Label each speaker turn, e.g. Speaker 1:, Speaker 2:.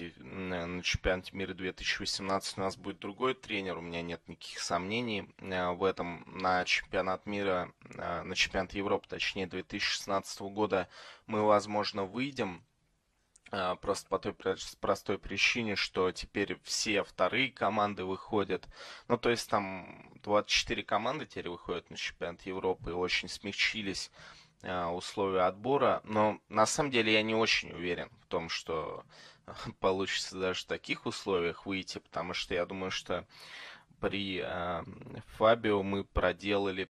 Speaker 1: Э, на чемпионате мира 2018 у нас будет другой тренер, у меня нет никаких сомнений э, в этом. На чемпионат мира, э, на чемпионат Европы, точнее, 2016 года мы, возможно, выйдем. Просто по той простой причине, что теперь все вторые команды выходят. Ну, то есть там 24 команды теперь выходят на чемпионат Европы и очень смягчились а, условия отбора, но на самом деле я не очень уверен в том, что получится даже в таких условиях выйти, потому что я думаю, что при а, Фабио мы проделали